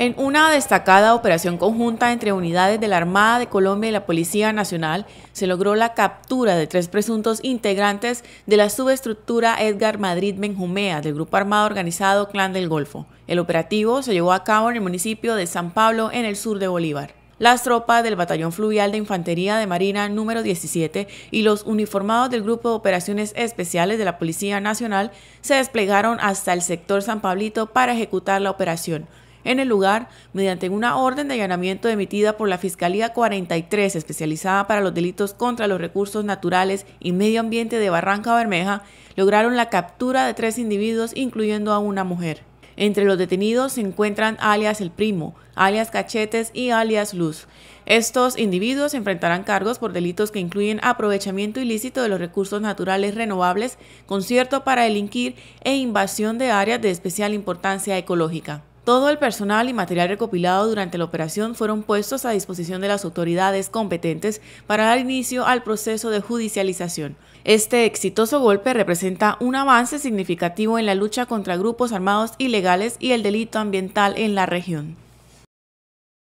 En una destacada operación conjunta entre unidades de la Armada de Colombia y la Policía Nacional, se logró la captura de tres presuntos integrantes de la subestructura Edgar Madrid Benjumea del Grupo Armado Organizado Clan del Golfo. El operativo se llevó a cabo en el municipio de San Pablo, en el sur de Bolívar. Las tropas del Batallón Fluvial de Infantería de Marina número 17 y los uniformados del Grupo de Operaciones Especiales de la Policía Nacional se desplegaron hasta el sector San Pablito para ejecutar la operación en el lugar mediante una orden de allanamiento emitida por la Fiscalía 43 especializada para los delitos contra los recursos naturales y medio ambiente de Barranca Bermeja, lograron la captura de tres individuos incluyendo a una mujer. Entre los detenidos se encuentran alias El Primo, alias Cachetes y alias Luz. Estos individuos enfrentarán cargos por delitos que incluyen aprovechamiento ilícito de los recursos naturales renovables, concierto para delinquir e invasión de áreas de especial importancia ecológica. Todo el personal y material recopilado durante la operación fueron puestos a disposición de las autoridades competentes para dar inicio al proceso de judicialización. Este exitoso golpe representa un avance significativo en la lucha contra grupos armados ilegales y el delito ambiental en la región.